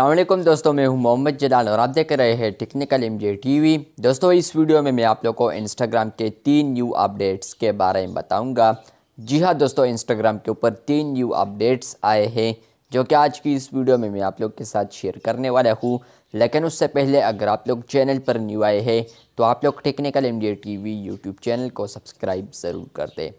असलम दोस्तों मैं हूं मोहम्मद जलाल और आप देख रहे हैं टेक्निकल एम जे टी दोस्तों इस वीडियो में मैं आप लोग को इंस्टाग्राम के तीन न्यू अपडेट्स के बारे में बताऊंगा जी हाँ दोस्तों इंस्टाग्राम के ऊपर तीन न्यू अपडेट्स आए हैं जो कि आज की इस वीडियो में मैं आप लोग के साथ शेयर करने वाला हूँ लेकिन उससे पहले अगर आप लोग चैनल पर न्यू आए हैं तो आप लोग technical M J T V YouTube channel को सब्सक्राइब ज़रूर कर दें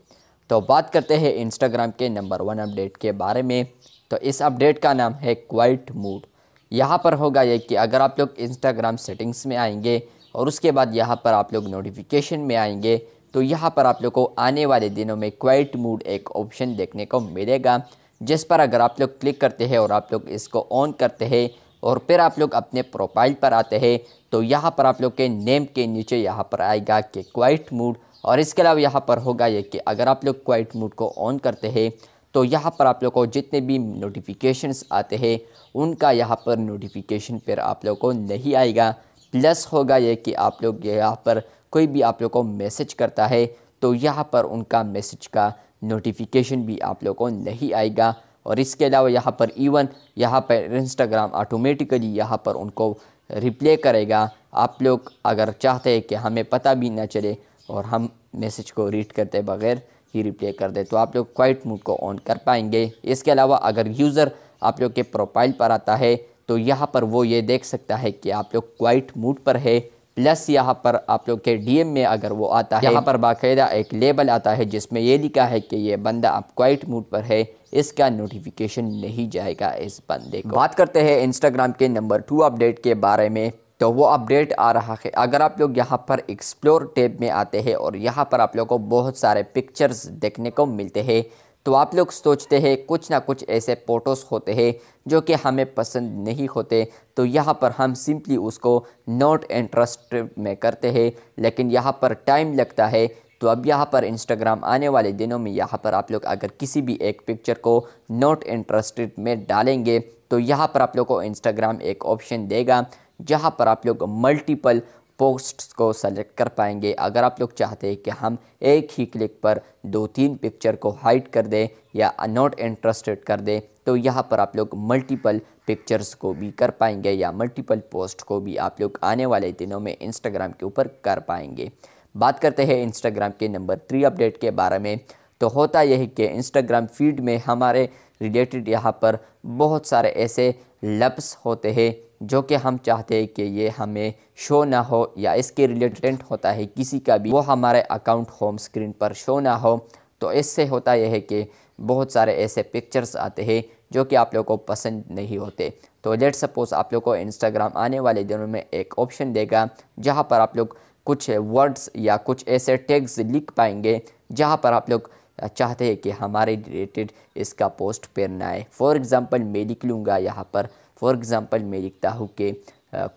तो बात करते हैं इंस्टाग्राम के नंबर वन अपडेट के बारे में तो इस अपडेट का नाम है क्वाइट मूड यहाँ पर होगा ये कि अगर आप लोग इंस्टाग्राम सेटिंग्स में आएंगे और उसके बाद यहाँ पर आप लोग नोटिफिकेशन में आएंगे तो यहाँ पर आप लोग को आने वाले दिनों में क्वाइट मूड एक ऑप्शन देखने को मिलेगा जिस पर अगर आप लोग क्लिक करते हैं और आप लोग इसको ऑन करते हैं और फिर आप लोग अपने प्रोफाइल पर आते हैं तो यहाँ पर आप लोग के नेम के नीचे यहाँ पर आएगा कि क्वाइट मूड और इसके अलावा यहाँ पर होगा ये कि अगर आप लोग क्वाइट मूड को ऑन करते हैं तो यहाँ पर आप लोग को जितने भी नोटिफिकेशंस आते हैं उनका यहाँ पर नोटिफिकेशन पर आप लोग को नहीं आएगा प्लस होगा ये कि आप लोग यहाँ पर कोई भी आप लोग को मैसेज करता है तो यहाँ पर उनका मैसेज का नोटिफिकेशन भी आप लोग को नहीं आएगा और इसके अलावा यहाँ पर इवन यहाँ पर इंस्टाग्राम ऑटोमेटिकली यहाँ पर उनको रिप्ले करेगा आप लोग अगर चाहते हैं कि हमें पता भी ना चले और हम मैसेज को रीड करते बगैर ही रिप्ले कर दे तो आप लोग क्वाइट मूड को ऑन कर पाएंगे इसके अलावा अगर यूज़र आप लोग के प्रोफाइल पर आता है तो यहाँ पर वो ये देख सकता है कि आप लोग क्वाइट मूड पर है प्लस यहाँ पर आप लोग के डीएम में अगर वो आता है यहाँ पर बाकायदा एक लेबल आता है जिसमें ये लिखा है कि ये बंदा आप क्वाइट मूड पर है इसका नोटिफिकेशन नहीं जाएगा इस बंदे को बात करते हैं इंस्टाग्राम के नंबर टू अपडेट के बारे में तो वो अपडेट आ रहा है अगर आप लोग यहाँ पर एक्सप्लोर टैब में आते हैं और यहाँ पर आप लोगों को बहुत सारे पिक्चर्स देखने को मिलते हैं तो आप लोग सोचते हैं कुछ ना कुछ ऐसे फ़ोटोज़ होते हैं जो कि हमें पसंद नहीं होते तो यहाँ पर हम सिंपली उसको नॉट इंटरेस्ट में करते हैं लेकिन यहाँ पर टाइम लगता है तो अब यहाँ पर इंस्टाग्राम आने वाले दिनों में यहाँ पर आप लोग अगर किसी भी एक पिक्चर को नॉट इंटरेस्टेड में डालेंगे तो यहाँ पर आप लोग को इंस्टाग्राम एक ऑप्शन देगा जहाँ पर आप लोग मल्टीपल पोस्ट्स को सेलेक्ट कर पाएंगे अगर आप लोग चाहते हैं कि हम एक ही क्लिक पर दो तीन पिक्चर को हाइड कर दें या नॉट इंटरेस्टेड कर दें तो यहाँ पर आप लोग मल्टीपल पिक्चर्स को भी कर पाएंगे या मल्टीपल पोस्ट को भी आप लोग आने वाले दिनों में इंस्टाग्राम के ऊपर कर पाएंगे बात करते हैं इंस्टाग्राम के नंबर थ्री अपडेट के बारे में तो होता यही कि इंस्टाग्राम फीड में हमारे रिलेटेड यहाँ पर बहुत सारे ऐसे लफ्स होते हैं जो कि हम चाहते हैं कि ये हमें शो ना हो या इसके रिलेटेड होता है किसी का भी वो हमारे अकाउंट होम स्क्रीन पर शो ना हो तो इससे होता यह है कि बहुत सारे ऐसे पिक्चर्स आते हैं जो कि आप लोग को पसंद नहीं होते तो लेट सपोज़ आप लोग को इंस्टाग्राम आने वाले दिनों में एक ऑप्शन देगा जहाँ पर आप लोग कुछ वर्ड्स या कुछ ऐसे टैग्स लिख पाएंगे जहाँ पर आप लोग चाहते हैं कि हमारे रिलेटेड इसका पोस्ट पर ना आए फॉर एग्ज़ाम्पल मैं लिख लूँगा यहाँ पर फॉर एग्ज़ाम्पल मैं लिखता हूँ कि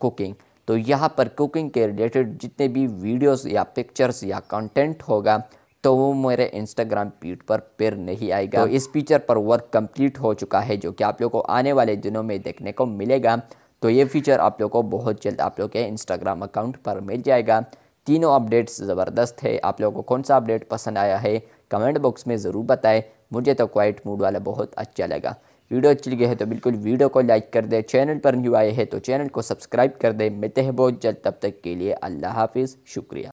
कुकिंग तो यहाँ पर कुकिंग के रिलेटेड जितने भी वीडियोस या पिक्चर्स या कंटेंट होगा तो वो मेरे इंस्टाग्राम पीट पर पेर नहीं आएगा तो, तो इस फीचर पर वर्क कंप्लीट हो चुका है जो कि आप लोग को आने वाले दिनों में देखने को मिलेगा तो ये फीचर आप लोग को बहुत जल्द आप लोग के इंस्टाग्राम अकाउंट पर मिल जाएगा तीनों अपडेट्स ज़बरदस्त है आप लोगों को कौन सा अपडेट पसंद आया है कमेंट बॉक्स में ज़रूर बताएं मुझे तो क्वाइट मूड वाला बहुत अच्छा लगा वीडियो अच्छी लगी है तो बिल्कुल वीडियो को लाइक कर दे चैनल पर न्यू आए हैं तो चैनल को सब्सक्राइब कर दे मिलते हैं बहुत जल्द तब तक के लिए अल्लाह हाफिज़ शुक्रिया